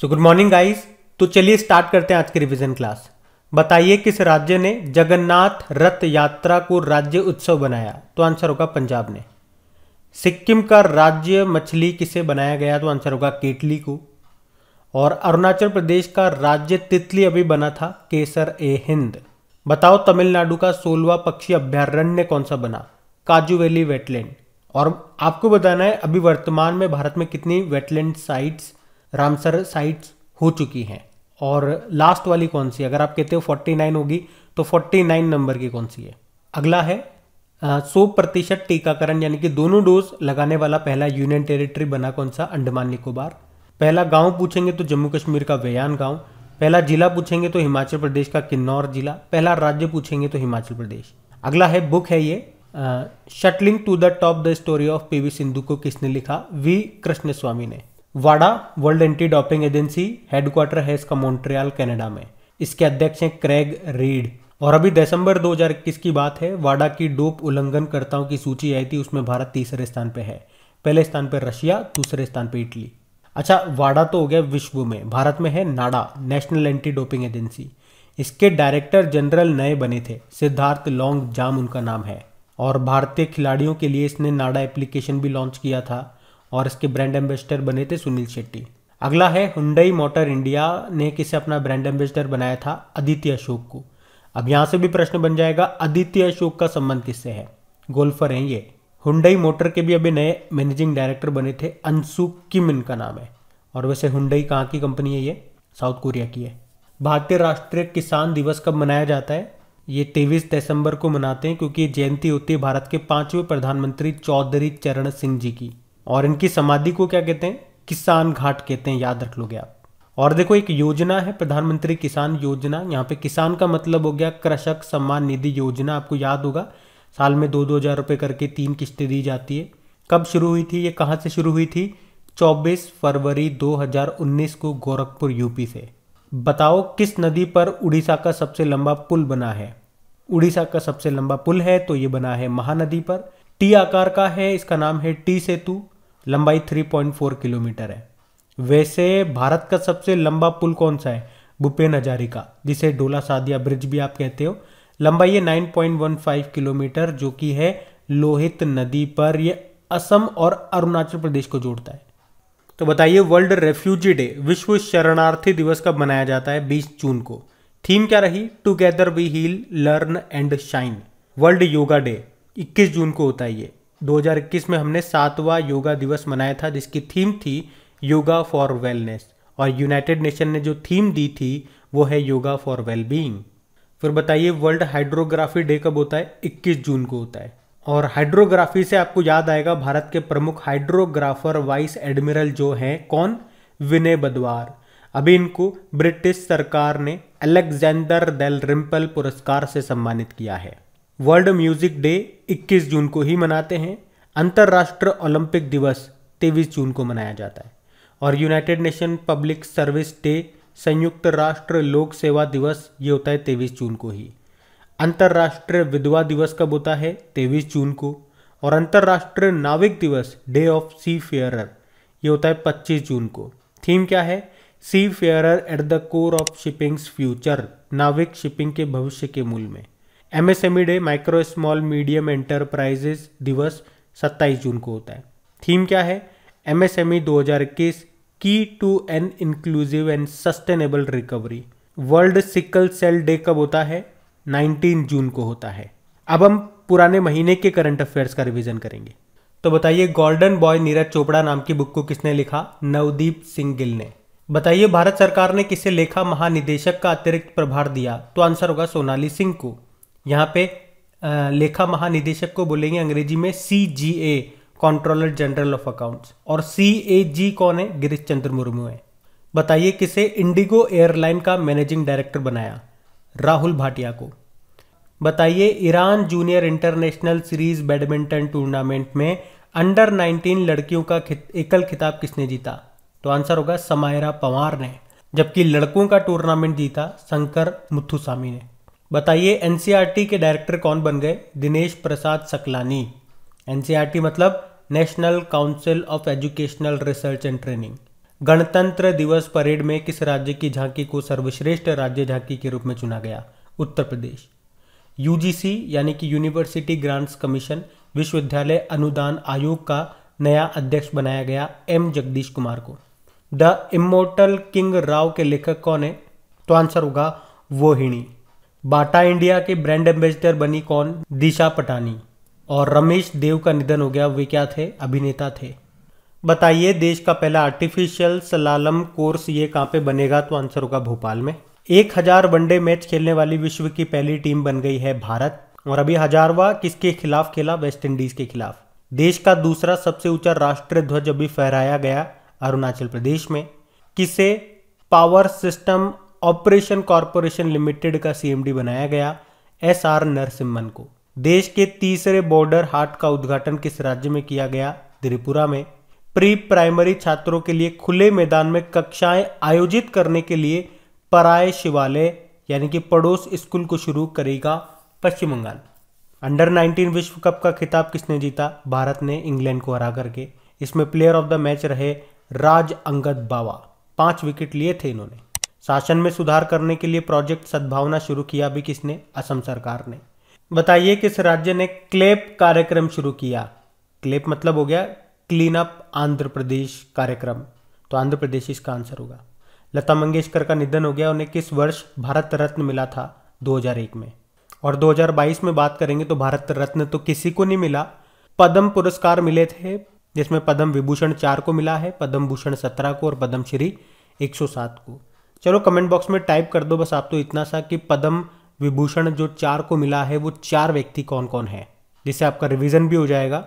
so good morning guys तो चलिए start करते हैं आज की रिवीजन क्लास बताइए किस राज्य ने जगन्नाथ रथ यात्रा को राज्य उत्सव बनाया तो आंसर होगा पंजाब ने सिक्किम का राज्य मछली किसे बनाया गया तो आंसर होगा केटली को और अरुणाचल प्रदेश का राज्य तितली अभी बना था केसर ए हिंद बताओ तमिलनाडु का सोलवा पक्षी अभ्यारण्य कौन सा बना काजू वैली वेटलैंड और आपको बताना है अभी वर्तमान में भारत में कितनी वेटलैंड साइट्स रामसर साइट्स हो चुकी हैं और लास्ट वाली कौन सी अगर आप कहते हो 49 होगी तो 49 नंबर की कौन सी है अगला है सौ प्रतिशत टीकाकरण यानी कि दोनों डोज लगाने वाला पहला यूनियन टेरिटरी बना कौन सा अंडमान निकोबार पहला गांव पूछेंगे तो जम्मू कश्मीर का वेयान गांव पहला जिला पूछेंगे तो हिमाचल प्रदेश का किन्नौर जिला पहला राज्य पूछेंगे तो हिमाचल प्रदेश अगला है बुक है ये shuttling to the top the story of P Sindhu को किसने लिखा वी कृष्ण स्वामी ने वाडा world anti doping agency headquarter है इसका मॉन्ट्रियाल कनाडा में इसके अध्यक्ष हैं क्रेग रीड और अभी दिसंबर 2021 की बात है वाडा की डोप उल्लंघनकर्ताओं की सूची आई थी उसमें भारत तीसरे स्थान पर है पहले स्थान पर रशिया दूसरे स्थान पर इटली अच्छा वाडा तो हो गया विश्व में भारत में है NADA national anti doping agency इसके डायरेक्टर जनरल नए बने थे सिद्धार्थ लॉन्ग जाम उनका नाम है और भारतीय खिलाड़ियों के लिए इसने नाडा एप्लीकेशन भी लॉन्च किया था और इसके ब्रांड एम्बेसडर बने थे सुनील शेट्टी अगला है हुंडई मोटर इंडिया ने किसे अपना ब्रांड एम्बेसडर बनाया था आदित्य अशोक को अब यहाँ से भी प्रश्न बन जाएगा आदित्य अशोक का संबंध किससे है गोल्फर हैं ये हुंडई मोटर के भी अभी नए मैनेजिंग डायरेक्टर बने थे अंशु किम इनका नाम है और वैसे हुंडई कहाँ की कंपनी है ये साउथ कोरिया की है भारतीय राष्ट्रीय किसान दिवस कब मनाया जाता है ये तेईस दिसंबर को मनाते हैं क्योंकि जयंती होती है भारत के पांचवें प्रधानमंत्री चौधरी चरण सिंह जी की और इनकी समाधि को क्या कहते हैं किसान घाट कहते हैं याद रख लोगे आप और देखो एक योजना है प्रधानमंत्री किसान योजना यहाँ पे किसान का मतलब हो गया कृषक सम्मान निधि योजना आपको याद होगा साल में दो दो हज़ार रुपये करके तीन किस्तें दी जाती है कब शुरू हुई थी ये कहाँ से शुरू हुई थी 24 फरवरी 2019 को गोरखपुर यूपी से बताओ किस नदी पर उड़ीसा का सबसे लंबा पुल बना है उड़ीसा का सबसे लंबा पुल है तो ये बना है महानदी पर टी आकार का है इसका नाम है टी सेतु लंबाई 3.4 किलोमीटर है वैसे भारत का सबसे लंबा पुल कौन सा है भूपेन हजारिका जिसे डोला सादिया ब्रिज भी आप कहते हो लंबाई है 9.15 किलोमीटर जो कि है लोहित नदी पर यह असम और अरुणाचल प्रदेश को जोड़ता है तो बताइए वर्ल्ड रेफ्यूजी डे विश्व शरणार्थी दिवस कब मनाया जाता है 20 जून को थीम क्या रही together we heal learn and shine world yoga day 21 जून को होता है ये 2021 में हमने सातवां योगा दिवस मनाया था जिसकी थीम थी योगा फॉर वेलनेस और यूनाइटेड नेशन ने जो थीम दी थी वो है योगा फॉर वेलबींग फिर बताइए वर्ल्ड हाइड्रोग्राफी डे कब होता है 21 जून को होता है और हाइड्रोग्राफी से आपको याद आएगा भारत के प्रमुख हाइड्रोग्राफर वाइस एडमिरल जो हैं कौन विनय बदवार अभी इनको ब्रिटिश सरकार ने अलेक्जेंडर डेल रिम्पल पुरस्कार से सम्मानित किया है वर्ल्ड म्यूज़िक डे 21 जून को ही मनाते हैं अंतर्राष्ट्रीय ओलंपिक दिवस 23 जून को मनाया जाता है और United Nation public service day संयुक्त राष्ट्र लोक सेवा दिवस ये होता है तेईस जून को ही अंतर्राष्ट्रीय विधवा दिवस कब होता है तेईस जून को और अंतर्राष्ट्रीय नाविक दिवस डे ऑफ सी फेयरर ये होता है पच्चीस जून को थीम क्या है seafarer at the core of shipping's future नाविक शिपिंग के भविष्य के मूल में MSME day micro small medium enterprises दिवस 27 जून को होता है थीम क्या है एमएसएमई e 2021 की to an inclusive and sustainable recovery world sickle cell day कब होता है 19 जून को होता है अब हम पुराने महीने के करंट अफेयर्स का रिविजन करेंगे तो बताइए गोल्डन बॉय नीरज चोपड़ा नाम की बुक को किसने लिखा नवदीप सिंह गिल ने बताइए भारत सरकार ने किसे लेखा महानिदेशक का अतिरिक्त प्रभार दिया तो आंसर होगा सोनाली सिंह को यहाँ पे लेखा महानिदेशक को बोलेंगे अंग्रेजी में C G A controller general of accounts और सी ए जी कौन है गिरीश चंद्र मुर्मू है बताइए किसे इंडिगो एयरलाइन का मैनेजिंग डायरेक्टर बनाया राहुल भाटिया को बताइए Iran junior international series badminton tournament में अंडर 19 लड़कियों का खित, एकल खिताब किसने जीता तो आंसर होगा समायरा पवार ने जबकि लड़कों का टूर्नामेंट जीता शंकर मुथुसामी ने बताइए एनसीईआरटी e के डायरेक्टर कौन बन गए दिनेश प्रसाद सकलानी एनसीईआरटी e मतलब national council of educational research and training गणतंत्र दिवस परेड में किस राज्य की झांकी को सर्वश्रेष्ठ राज्य झांकी के रूप में चुना गया उत्तर प्रदेश यूजीसी यानी कि यूनिवर्सिटी ग्रांट्स कमीशन विश्वविद्यालय अनुदान आयोग का नया अध्यक्ष बनाया गया एम जगदीश कुमार को द इमोटल किंग राव के लेखक कौन है तो आंसर होगा वोहिणी बाटा इंडिया के ब्रांड एम्बेसडर बनी कौन दिशा पटानी और रमेश देव का निधन हो गया वे क्या थे अभिनेता थे बताइए देश का पहला आर्टिफिशियल सलालम कोर्स ये कहाँ पे बनेगा तो आंसर होगा भोपाल में एक हजार वनडे मैच खेलने वाली विश्व की पहली टीम बन गई है भारत और अभी हजारवा किसके खिलाफ खेला वेस्ट इंडीज के खिलाफ देश का दूसरा सबसे ऊंचा राष्ट्रीय ध्वज अभी फहराया गया अरुणाचल प्रदेश में किसे power system operation corporation limited का सीएमडी बनाया गया एस आर नरसिम्हन को देश के तीसरे बॉर्डर हाट का उद्घाटन किस राज्य में किया गया त्रिपुरा में प्री प्राइमरी छात्रों के लिए खुले मैदान में कक्षाएं आयोजित करने के लिए पराय शिवालय यानी कि पड़ोस स्कूल को शुरू करेगा पश्चिम बंगाल अंडर 19 विश्व कप का खिताब किसने जीता भारत ने इंग्लैंड को हरा करके इसमें प्लेयर ऑफ द मैच रहे राज अंगद बावा पांच विकेट लिए थे इन्होंने शासन में सुधार करने के लिए प्रोजेक्ट सद्भावना शुरू किया भी किसने असम सरकार ने बताइए किस राज्य ने क्लेप कार्यक्रम शुरू किया क्लेप मतलब हो गया क्लीन अप आंध्र प्रदेश कार्यक्रम तो आंध्र प्रदेश इसका आंसर होगा लता मंगेशकर का निधन हो गया उन्हें किस वर्ष भारत रत्न मिला था 2001 में और 2022 में बात करेंगे तो भारत रत्न तो किसी को नहीं मिला पद्म पुरस्कार मिले थे जिसमें पद्म विभूषण चार को मिला है पद्म भूषण सत्रह को और एक सौ सात को चलो कमेंट बॉक्स में टाइप कर दो बस आप तो इतना सा कि पद्म विभूषण जो चार को मिला है वो चार व्यक्ति कौन कौन है जिससे आपका रिविजन भी हो जाएगा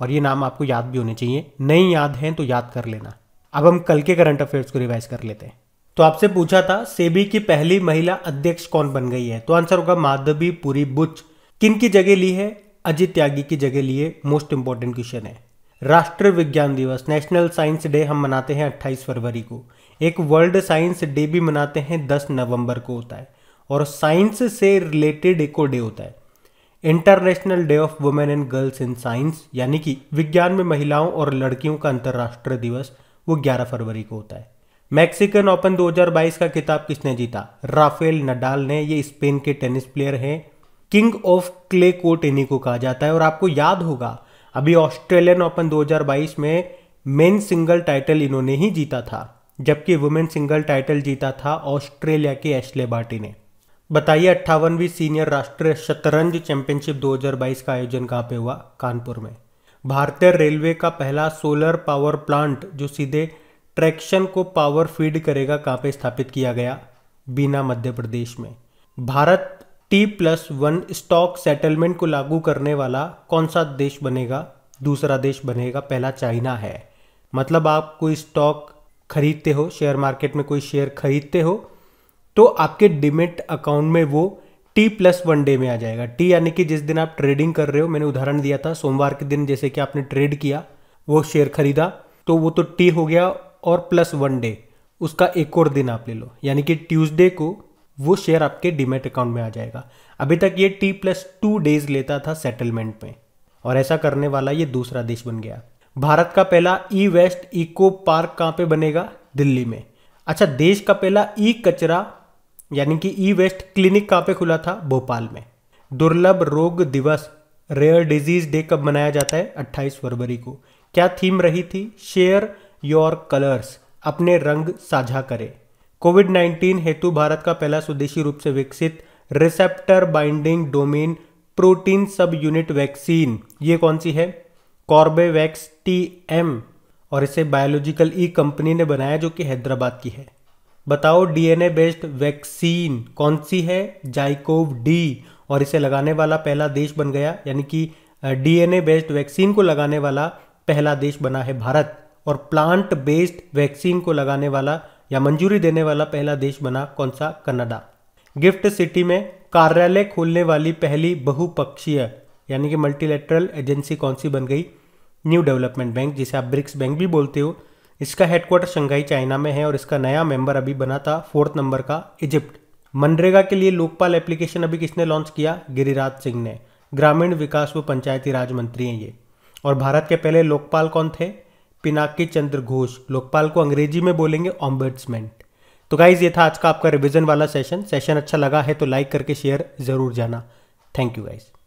और ये नाम आपको याद भी होने चाहिए नहीं याद हैं तो याद कर लेना अब हम कल के करंट अफेयर्स को रिवाइज कर लेते हैं तो आपसे पूछा था सेबी की पहली महिला अध्यक्ष कौन बन गई है तो आंसर होगा माधवी पुरी बुच किन की जगह ली है अजित त्यागी की जगह लिए मोस्ट इंपॉर्टेंट क्वेश्चन है राष्ट्रीय विज्ञान दिवस नेशनल साइंस डे हम मनाते हैं 28 फरवरी को एक वर्ल्ड साइंस डे भी मनाते हैं दस नवंबर को होता है और साइंस से रिलेटेड और डे होता है international day of women and girls in science यानी कि विज्ञान में महिलाओं और लड़कियों का अंतर्राष्ट्रीय दिवस वो 11 फरवरी को होता है मैक्सिकन ओपन 2022 का किताब किसने जीता राफेल नडाल ने ये स्पेन के टेनिस प्लेयर हैं किंग ऑफ क्ले कोर्ट इन्हीं को कहा जाता है और आपको याद होगा अभी ऑस्ट्रेलियन ओपन 2022 में मेन सिंगल टाइटल इन्होंने ही जीता था जबकि वुमेन सिंगल टाइटल जीता था ऑस्ट्रेलिया की एशले बाटी ने बताइए अट्ठावनवीं सीनियर राष्ट्रीय शतरंज चैंपियनशिप 2022 का आयोजन कहाँ पे हुआ कानपुर में भारतीय रेलवे का पहला सोलर पावर प्लांट जो सीधे ट्रैक्शन को पावर फीड करेगा कहाँ पे स्थापित किया गया बीना मध्य प्रदेश में Bharat T plus one stock settlement को लागू करने वाला कौन सा देश बनेगा दूसरा देश बनेगा पहला चाइना है मतलब आप कोई स्टॉक खरीदते हो शेयर मार्केट में कोई शेयर खरीदते हो तो आपके डिमेट अकाउंट में वो टी प्लस वन डे में आ जाएगा टी यानी कि जिस दिन आप ट्रेडिंग कर रहे हो मैंने उदाहरण दिया था सोमवार के दिन जैसे कि आपने ट्रेड किया वो शेयर खरीदा तो वो तो टी हो गया और प्लस वन डे उसका एक और दिन आप ले लो यानी कि ट्यूसडे को वो शेयर आपके डिमेट अकाउंट में आ जाएगा अभी तक ये टी प्लस टू डेज लेता था सेटलमेंट में और ऐसा करने वाला ये दूसरा देश बन गया भारत का पहला ई वेस्ट इको पार्क कहाँ पे बनेगा दिल्ली में अच्छा देश का पहला ई कचरा यानी कि ई वेस्ट क्लिनिक कहाँ पे खुला था भोपाल में दुर्लभ रोग दिवस रेयर डिजीज डे कब मनाया जाता है 28 फरवरी को क्या थीम रही थी शेयर योर कलर्स अपने रंग साझा करें कोविड 19 हेतु भारत का पहला स्वदेशी रूप से विकसित receptor binding domain protein subunit vaccine ये कौन सी है कॉर्बेवैक्स टी एम और इसे बायोलॉजिकल ई कंपनी ने बनाया जो कि हैदराबाद की है बताओ डीएनए बेस्ड वैक्सीन कौन सी है जाइकोव डी और इसे लगाने वाला पहला देश बन गया यानी कि डीएनए बेस्ड वैक्सीन को लगाने वाला पहला देश बना है भारत और प्लांट बेस्ड वैक्सीन को लगाने वाला या मंजूरी देने वाला पहला देश बना कौन सा कनाडा गिफ्ट सिटी में कार्यालय खोलने वाली पहली बहुपक्षीय यानी कि मल्टीलेटरल एजेंसी कौन सी बन गई न्यू डेवलपमेंट बैंक जिसे आप ब्रिक्स बैंक भी बोलते हो इसका हेडक्वार्टर शंघाई चाइना में है और इसका नया मेंबर अभी बना था फोर्थ नंबर का इजिप्ट मनरेगा के लिए लोकपाल एप्लीकेशन अभी किसने लॉन्च किया गिरिराज सिंह ने ग्रामीण विकास व पंचायती राज मंत्री हैं ये और भारत के पहले लोकपाल कौन थे पिनाकी चंद्र घोष लोकपाल को अंग्रेजी में बोलेंगे ऑम्बर्ड्समैन तो गाइज ये था आज का आपका रिविजन वाला सेशन सेशन अच्छा लगा है तो लाइक करके शेयर ज़रूर जाना थैंक यू गाइज़